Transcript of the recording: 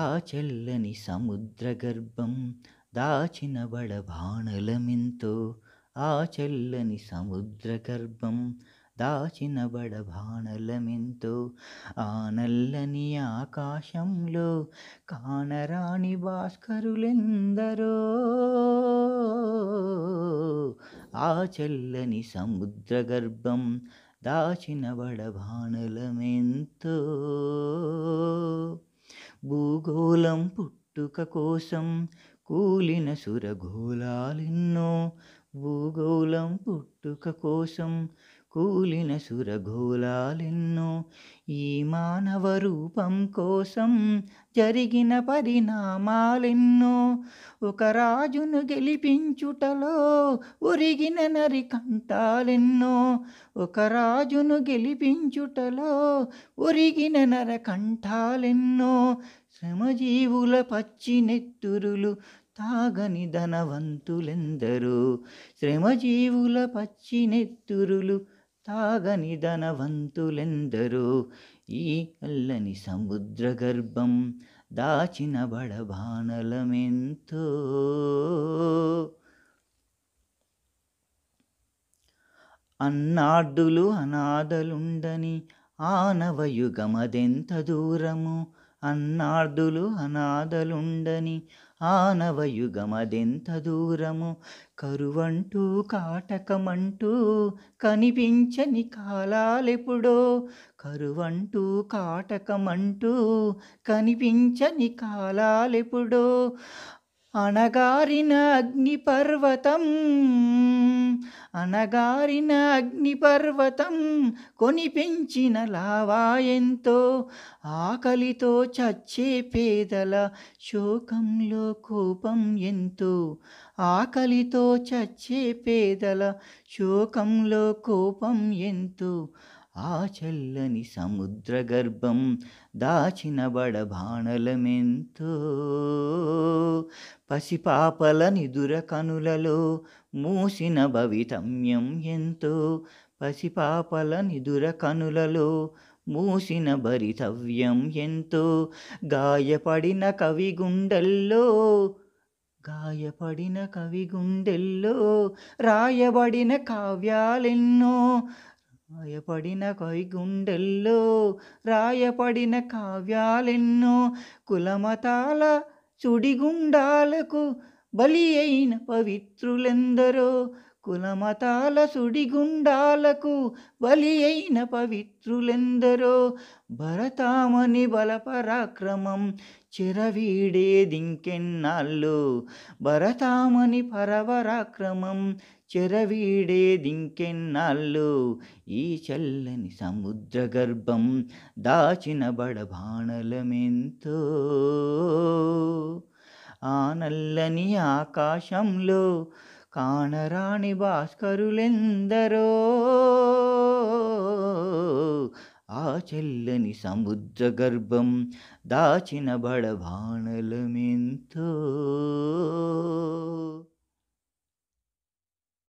ఆ చెల్లని సముద్ర గర్భం దాచిన బాణలమింతో ఆ చెల్లని సముద్ర గర్భం దాచిన బాణలమింతో ఆ నల్లని ఆకాశంలో కానరాణి భాస్కరులెందరో ఆ చెల్లని సముద్ర గర్భం దాచిన బడ బాణలమెంతో భూగోళం పుట్టుక కోసం కూలిన సురగోళాలెన్నో భూగోళం పుట్టుక కోసం కూలిన సురగోళాలెన్నో ఈ మానవ రూపం కోసం జరిగిన పరిణామాలెన్నో ఒక రాజును గెలిపించుటలో ఒరిగిన నరి కంఠాలెన్నో ఒక రాజును గెలిపించుటలో ఒరిగిన నర కంఠాలెన్నో శ్రమజీవుల పచ్చి నెత్తురులు తాగని ధనవంతులెందరో శ్రమజీవుల పచ్చి నెత్తురులు తాగని ధనవంతులెందరో ఈ అల్లని సముద్ర గర్భం దాచిన బడబానలమెంతో అన్నాడులు అనాథలుండని ఆనవయుగమదెంత దూరము అన్నార్దులు అనాథలుండని ఆనవయుగమదెంత దూరము కరువంటూ కాటకమంటూ కనిపించని కాలాలెప్పుడో కరువంటూ కాటకమంటూ కనిపించని కాలాలెప్పుడో అణగారిన అగ్నిపర్వతం అనగారిన అగ్నిపర్వతం కొనిపెంచిన పెంచిన లావా ఎంతో ఆకలితో చచ్చే పేదల శోకంలో కోపం ఎంతో ఆకలితో చచ్చే పేదల శోకంలో కోపం ఎంతో ఆ చల్లని సముద్ర గర్భం దాచిన బడబాణలమెంతో పసిపాపల నిదుర కనులలో మూసిన భవితమ్యం ఎంతో పసిపాపల నిదుర కనులలో మూసిన భరితవ్యం ఎంతో గాయపడిన కవి గుండెల్లో గాయపడిన కవి గుండెల్లో రాయబడిన కావ్యాలెన్నో రాయపడిన కైగుండెల్లో రాయపడిన కావ్యాలెన్నో కులమతాల చుడిగుండాలకు బలి అయిన పవిత్రులెందరో కులమతాల సుడిగుండాలకు బలి అయిన పవిత్రులెందరో భరతామని బలపరాక్రమం చెరవీడేదింకెన్నాళ్ళు భరతామని పరవరాక్రమం చెరవీడేదింకెన్నాళ్ళు ఈ చల్లని సముద్ర గర్భం దాచిన బడబాణలమెంతో ఆ నల్లని ఆకాశంలో కానరాణి భాస్కరులెందరో ఆ చెల్లని సముద్ర గర్భం దాచిన బడబాణలమెంతో